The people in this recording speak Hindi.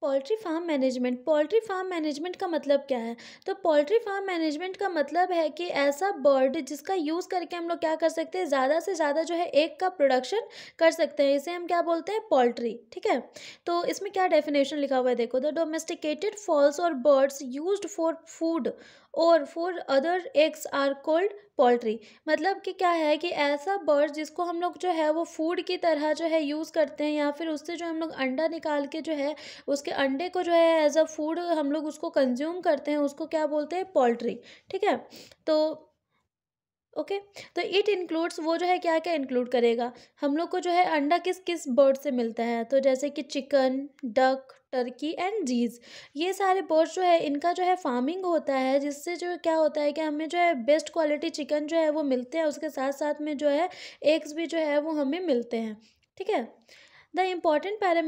poultry farm management poultry farm management का मतलब क्या है तो पोल्ट्री फार्म मैनेजमेंट का मतलब है कि ऐसा बर्ड जिसका यूज़ करके हम लोग क्या कर सकते हैं ज़्यादा से ज़्यादा जो है एक का प्रोडक्शन कर सकते हैं इसे हम क्या बोलते हैं पोल्ट्री ठीक है तो इसमें क्या डेफिनेशन लिखा हुआ है देखो द डोमेस्टिकेटेड फॉल्स और बर्ड्स यूज फॉर फूड और for other eggs are called poultry मतलब कि क्या है कि ऐसा बर्ड जिसको हम लोग जो है वो फूड की तरह जो है यूज़ करते हैं या फिर उससे जो हम लोग अंडा निकाल के जो है उसके अंडे को जो है एज अ फूड हम लोग उसको कंज्यूम करते हैं उसको क्या बोलते हैं पोल्ट्री ठीक है तो ओके तो इट इंक्लूड्स वो जो है क्या क्या इंक्लूड करेगा हम लोग को जो है अंडा किस किस बर्ड से मिलता है तो जैसे कि chicken duck turkey and geese ये सारे बर्ड्स जो है इनका जो है फार्मिंग होता है जिससे जो क्या होता है कि हमें जो है बेस्ट क्वालिटी चिकन जो है वो मिलते हैं उसके साथ साथ में जो है एग्स भी जो है वो हमें मिलते हैं ठीक है द इम्पॉर्टेंट पैरामी